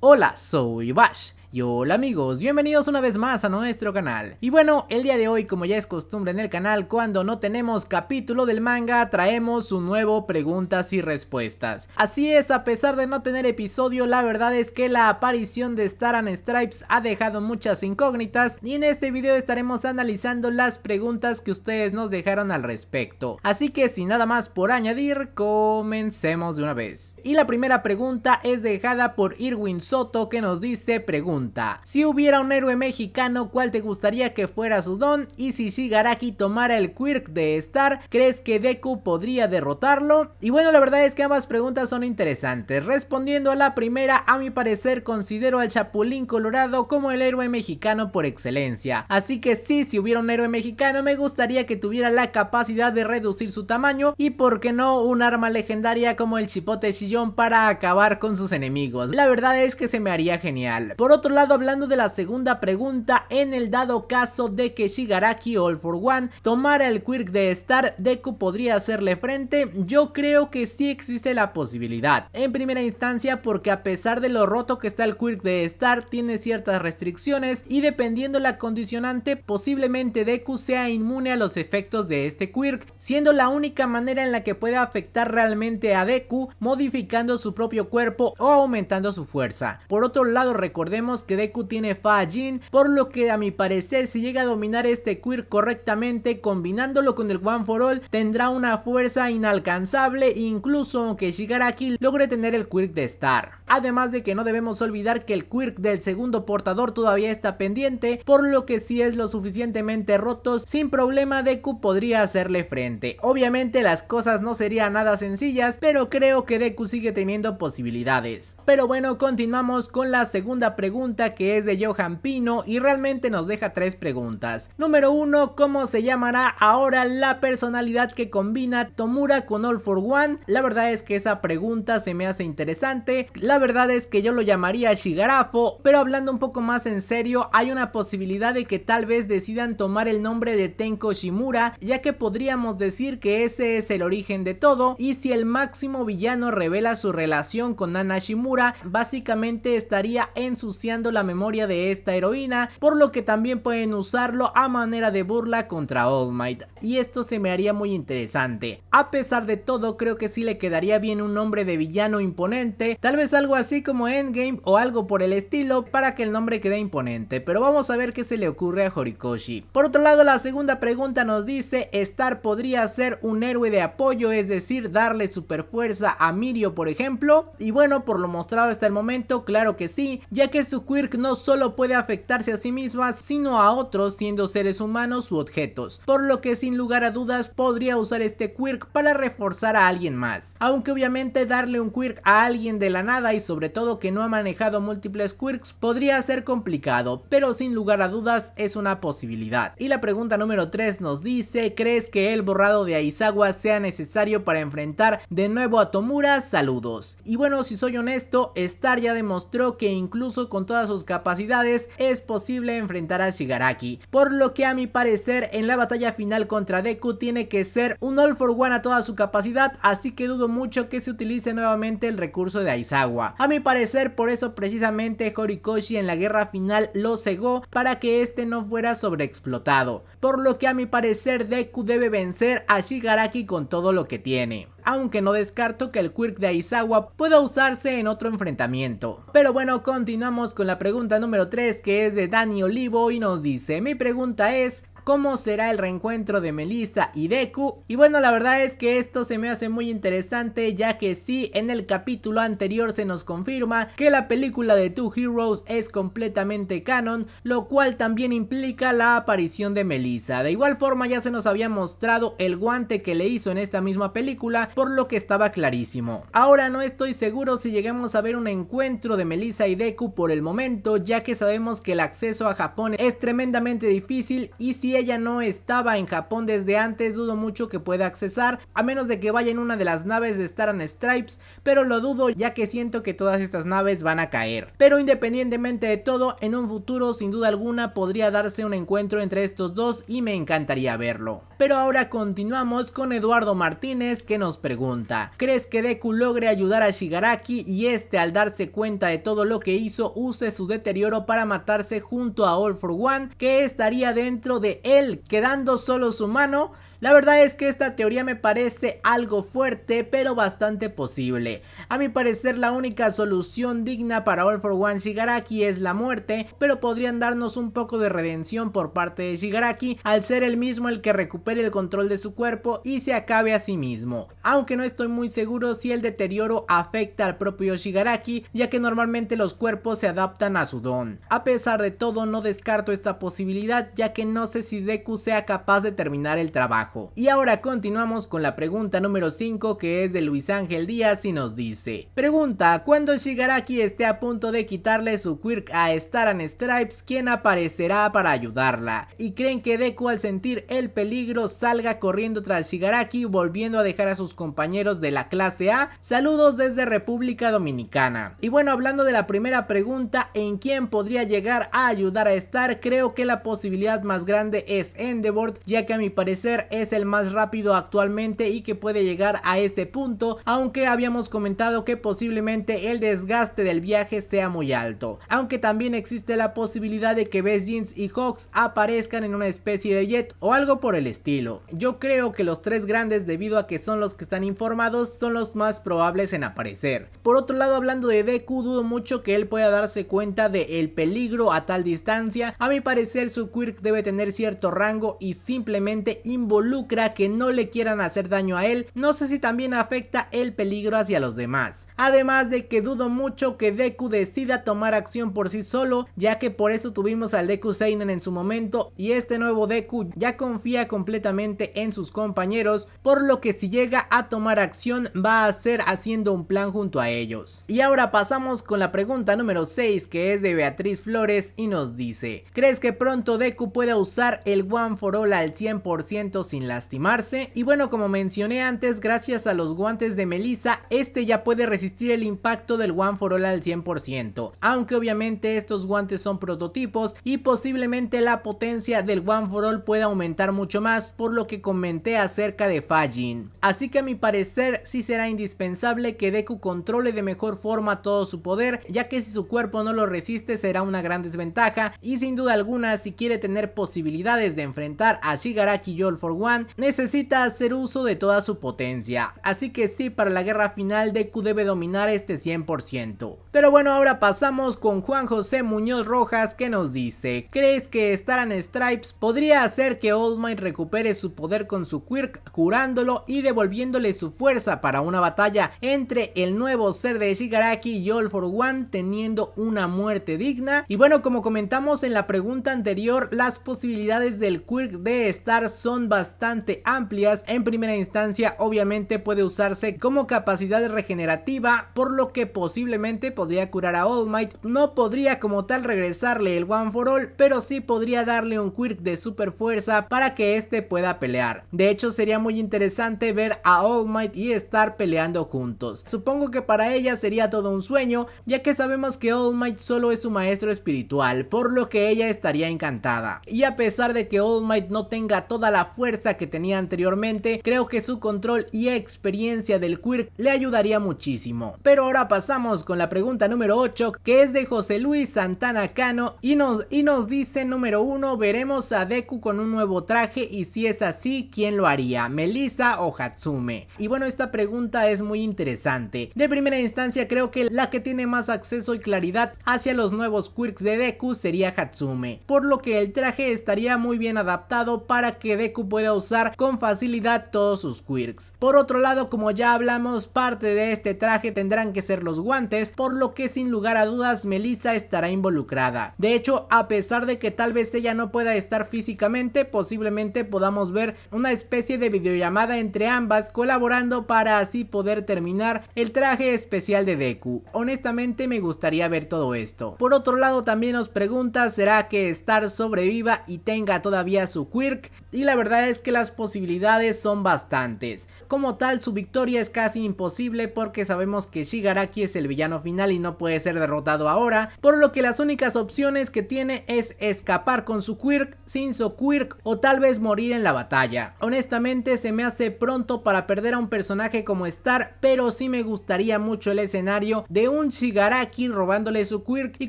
Hola, soy Bash y hola amigos, bienvenidos una vez más a nuestro canal. Y bueno, el día de hoy como ya es costumbre en el canal, cuando no tenemos capítulo del manga, traemos un nuevo preguntas y respuestas. Así es, a pesar de no tener episodio, la verdad es que la aparición de Star and Stripes ha dejado muchas incógnitas y en este video estaremos analizando las preguntas que ustedes nos dejaron al respecto. Así que sin nada más por añadir, comencemos de una vez. Y la primera pregunta es dejada por Irwin Soto que nos dice preguntas. Si hubiera un héroe mexicano, ¿cuál te gustaría que fuera su don? Y si Shigaraki tomara el quirk de estar, ¿crees que Deku podría derrotarlo? Y bueno, la verdad es que ambas preguntas son interesantes. Respondiendo a la primera, a mi parecer considero al Chapulín Colorado como el héroe mexicano por excelencia. Así que sí, si hubiera un héroe mexicano, me gustaría que tuviera la capacidad de reducir su tamaño y por qué no un arma legendaria como el chipote chillón para acabar con sus enemigos. La verdad es que se me haría genial. Por otro lado, hablando de la segunda pregunta, en el dado caso de que Shigaraki All for One tomara el Quirk de Star, Deku podría hacerle frente. Yo creo que sí existe la posibilidad. En primera instancia, porque a pesar de lo roto que está el Quirk de Star, tiene ciertas restricciones y dependiendo la condicionante, posiblemente Deku sea inmune a los efectos de este Quirk, siendo la única manera en la que puede afectar realmente a Deku, modificando su propio cuerpo o aumentando su fuerza. Por otro lado, recordemos que Deku tiene Fa Jin, por lo que a mi parecer si llega a dominar este Quirk correctamente combinándolo con el One for All tendrá una fuerza inalcanzable incluso aunque Shigaraki logre tener el Quirk de Star además de que no debemos olvidar que el quirk del segundo portador todavía está pendiente, por lo que si es lo suficientemente roto, sin problema Deku podría hacerle frente. Obviamente las cosas no serían nada sencillas, pero creo que Deku sigue teniendo posibilidades. Pero bueno, continuamos con la segunda pregunta que es de Johan Pino y realmente nos deja tres preguntas. Número uno. ¿cómo se llamará ahora la personalidad que combina Tomura con All for One? La verdad es que esa pregunta se me hace interesante. La verdad es que yo lo llamaría Shigarafo, pero hablando un poco más en serio, hay una posibilidad de que tal vez decidan tomar el nombre de Tenko Shimura, ya que podríamos decir que ese es el origen de todo, y si el máximo villano revela su relación con Nana Shimura, básicamente estaría ensuciando la memoria de esta heroína, por lo que también pueden usarlo a manera de burla contra All Might, y esto se me haría muy interesante. A pesar de todo, creo que sí le quedaría bien un nombre de villano imponente, tal vez algo así como Endgame o algo por el estilo para que el nombre quede imponente, pero vamos a ver qué se le ocurre a Horikoshi. Por otro lado, la segunda pregunta nos dice, Star podría ser un héroe de apoyo, es decir, darle super fuerza a Mirio, por ejemplo, y bueno, por lo mostrado hasta el momento, claro que sí, ya que su quirk no solo puede afectarse a sí misma, sino a otros siendo seres humanos u objetos, por lo que sin lugar a dudas podría usar este quirk para reforzar a alguien más, aunque obviamente darle un quirk a alguien de la nada y sobre todo que no ha manejado múltiples quirks podría ser complicado, pero sin lugar a dudas es una posibilidad. Y la pregunta número 3 nos dice, ¿crees que el borrado de Aizawa sea necesario para enfrentar de nuevo a Tomura? Saludos. Y bueno, si soy honesto, Star ya demostró que incluso con todas sus capacidades es posible enfrentar a Shigaraki, por lo que a mi parecer en la batalla final contra Deku tiene que ser un all for one a toda su capacidad, así que dudo mucho que se utilice nuevamente el recurso de Aizawa. A mi parecer por eso precisamente Horikoshi en la guerra final lo cegó para que este no fuera sobreexplotado, por lo que a mi parecer Deku debe vencer a Shigaraki con todo lo que tiene aunque no descarto que el quirk de Aizawa pueda usarse en otro enfrentamiento. Pero bueno, continuamos con la pregunta número 3 que es de Dani Olivo y nos dice, mi pregunta es, cómo será el reencuentro de Melissa y Deku. Y bueno, la verdad es que esto se me hace muy interesante ya que sí, en el capítulo anterior se nos confirma que la película de Two Heroes es completamente canon, lo cual también implica la aparición de Melissa. De igual forma ya se nos había mostrado el guante que le hizo en esta misma película, por lo que estaba clarísimo. Ahora no estoy seguro si lleguemos a ver un encuentro de Melissa y Deku por el momento, ya que sabemos que el acceso a Japón es tremendamente difícil y si ella no estaba en Japón desde antes, dudo mucho que pueda accesar, a menos de que vaya en una de las naves de Star Stripes, pero lo dudo ya que siento que todas estas naves van a caer. Pero independientemente de todo, en un futuro sin duda alguna podría darse un encuentro entre estos dos y me encantaría verlo. Pero ahora continuamos con Eduardo Martínez que nos pregunta, ¿crees que Deku logre ayudar a Shigaraki y este al darse cuenta de todo lo que hizo use su deterioro para matarse junto a All for One que estaría dentro de él quedando solo su mano? La verdad es que esta teoría me parece algo fuerte, pero bastante posible. A mi parecer la única solución digna para All for One Shigaraki es la muerte, pero podrían darnos un poco de redención por parte de Shigaraki al ser el mismo el que recupera el control de su cuerpo y se acabe a sí mismo. Aunque no estoy muy seguro si el deterioro afecta al propio Shigaraki, ya que normalmente los cuerpos se adaptan a su don. A pesar de todo, no descarto esta posibilidad, ya que no sé si Deku sea capaz de terminar el trabajo. Y ahora continuamos con la pregunta número 5, que es de Luis Ángel Díaz y nos dice. Pregunta, cuando Shigaraki esté a punto de quitarle su quirk a Star and Stripes, ¿quién aparecerá para ayudarla? ¿Y creen que Deku al sentir el peligro salga corriendo tras Shigaraki volviendo a dejar a sus compañeros de la clase A. Saludos desde República Dominicana. Y bueno, hablando de la primera pregunta, ¿en quién podría llegar a ayudar a Star? Creo que la posibilidad más grande es Endeavor, ya que a mi parecer es el más rápido actualmente y que puede llegar a ese punto, aunque habíamos comentado que posiblemente el desgaste del viaje sea muy alto. Aunque también existe la posibilidad de que Best Jeans y Hawks aparezcan en una especie de jet o algo por el estilo estilo. Yo creo que los tres grandes debido a que son los que están informados son los más probables en aparecer. Por otro lado hablando de Deku dudo mucho que él pueda darse cuenta de el peligro a tal distancia. A mi parecer su quirk debe tener cierto rango y simplemente involucra que no le quieran hacer daño a él. No sé si también afecta el peligro hacia los demás. Además de que dudo mucho que Deku decida tomar acción por sí solo ya que por eso tuvimos al Deku Seinen en su momento y este nuevo Deku ya confía completamente completamente en sus compañeros, por lo que si llega a tomar acción va a ser haciendo un plan junto a ellos. Y ahora pasamos con la pregunta número 6 que es de Beatriz Flores y nos dice, ¿crees que pronto Deku pueda usar el One for All al 100% sin lastimarse? Y bueno, como mencioné antes, gracias a los guantes de Melissa, este ya puede resistir el impacto del One for All al 100%, aunque obviamente estos guantes son prototipos y posiblemente la potencia del One for All pueda aumentar mucho más por lo que comenté acerca de Fajin. Así que a mi parecer sí será indispensable que Deku controle de mejor forma todo su poder, ya que si su cuerpo no lo resiste será una gran desventaja y sin duda alguna si quiere tener posibilidades de enfrentar a Shigaraki All for One, necesita hacer uso de toda su potencia. Así que sí, para la guerra final Deku debe dominar este 100%. Pero bueno, ahora pasamos con Juan José Muñoz Rojas que nos dice, ¿crees que estar en Stripes podría hacer que All Might recupere su poder con su Quirk, curándolo y devolviéndole su fuerza para una batalla entre el nuevo ser de Shigaraki y All for One teniendo una muerte digna. Y bueno, como comentamos en la pregunta anterior, las posibilidades del Quirk de estar son bastante amplias. En primera instancia, obviamente puede usarse como capacidad regenerativa, por lo que posiblemente podría curar a All Might. No podría como tal regresarle el One for All, pero sí podría darle un Quirk de super fuerza para que este pueda pelear. De hecho sería muy interesante ver a All Might y estar peleando juntos. Supongo que para ella sería todo un sueño ya que sabemos que All Might solo es su maestro espiritual por lo que ella estaría encantada. Y a pesar de que All Might no tenga toda la fuerza que tenía anteriormente creo que su control y experiencia del Quirk le ayudaría muchísimo. Pero ahora pasamos con la pregunta número 8 que es de José Luis Santana Cano y nos, y nos dice número 1 veremos a Deku con un nuevo traje y si es así, ¿quién lo haría? ¿Melissa o Hatsume? Y bueno, esta pregunta es muy interesante. De primera instancia creo que la que tiene más acceso y claridad hacia los nuevos quirks de Deku sería Hatsume, por lo que el traje estaría muy bien adaptado para que Deku pueda usar con facilidad todos sus quirks. Por otro lado, como ya hablamos, parte de este traje tendrán que ser los guantes, por lo que sin lugar a dudas Melissa estará involucrada. De hecho, a pesar de que tal vez ella no pueda estar físicamente, posiblemente podamos ver una especie de videollamada entre ambas colaborando para así poder terminar el traje especial de Deku. Honestamente me gustaría ver todo esto. Por otro lado también nos pregunta ¿será que Star sobreviva y tenga todavía su quirk? Y la verdad es que las posibilidades son bastantes. Como tal su victoria es casi imposible porque sabemos que Shigaraki es el villano final y no puede ser derrotado ahora, por lo que las únicas opciones que tiene es escapar con su quirk, sin su quirk o tal vez morir en la batalla. Honestamente se me hace pronto para perder a un personaje como Star, pero sí me gustaría mucho el escenario de un Shigaraki robándole su quirk y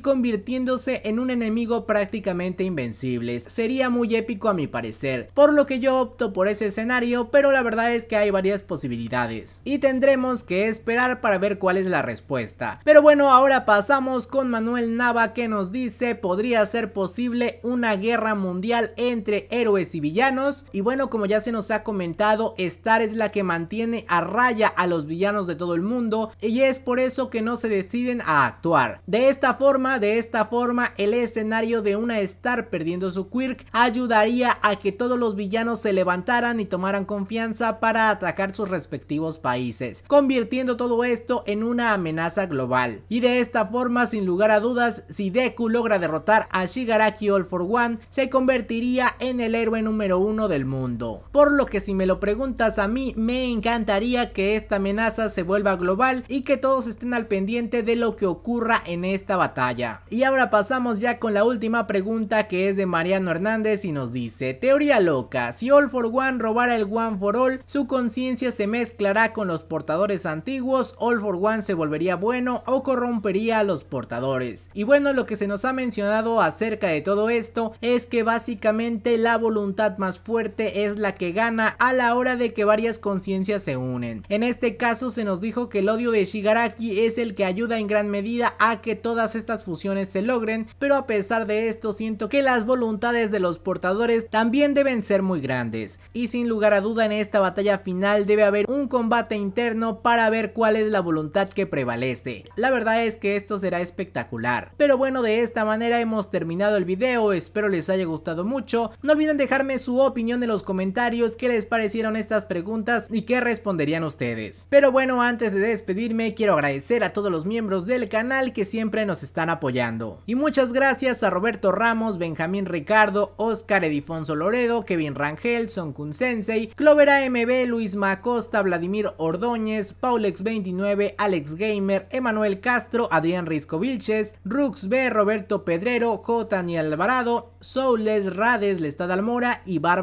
convirtiéndose en un enemigo prácticamente invencible. Sería muy épico a mi parecer, por lo que yo opto por ese escenario, pero la verdad es que hay varias posibilidades. Y tendremos que esperar para ver cuál es la respuesta. Pero bueno, ahora pasamos con Manuel Nava que nos dice podría ser posible una guerra mundial entre héroes y villanos y bueno, como ya se nos ha comentado, Star es la que mantiene a raya a los villanos de todo el mundo y es por eso que no se deciden a actuar. De esta forma, de esta forma, el escenario de una Star perdiendo su quirk ayudaría a que todos los villanos se levantaran y tomaran confianza para atacar sus respectivos países, convirtiendo todo esto en una amenaza global. Y de esta forma, sin lugar a dudas, si Deku logra derrotar a Shigaraki All for One, se convertiría en el héroe número uno del mundo. Por lo que si me lo preguntas a mí, me encantaría que esta amenaza se vuelva global y que todos estén al pendiente de lo que ocurra en esta batalla. Y ahora pasamos ya con la última pregunta que es de Mariano Hernández y nos dice, teoría loca, si All for One robara el One for All, su conciencia se mezclará con los portadores antiguos, All for One se volvería bueno o corrompería a los portadores. Y bueno, lo que se nos ha mencionado acerca de todo esto es que básicamente la voluntad más fuerte es la que gana a la hora de que varias conciencias se unen. En este caso se nos dijo que el odio de Shigaraki es el que ayuda en gran medida a que todas estas fusiones se logren, pero a pesar de esto siento que las voluntades de los portadores también deben ser muy grandes. Y sin lugar a duda en esta batalla final debe haber un combate interno para ver cuál es la voluntad que prevalece. La verdad es que esto será espectacular. Pero bueno, de esta manera hemos terminado el video, espero les haya gustado mucho. No olviden dejarme su opinión opinión en los comentarios que les parecieron estas preguntas y qué responderían ustedes. Pero bueno, antes de despedirme quiero agradecer a todos los miembros del canal que siempre nos están apoyando. Y muchas gracias a Roberto Ramos, Benjamín Ricardo, Oscar Edifonso Loredo, Kevin Rangel, Son Kun Sensei, Clover AMB, Luis Macosta, Vladimir Ordóñez, Paulex29, Alex Gamer, Emanuel Castro, Adrián Risco Vilches, Rux B, Roberto Pedrero, J. Daniel Alvarado, Soules, Rades, Lestad Almora y barba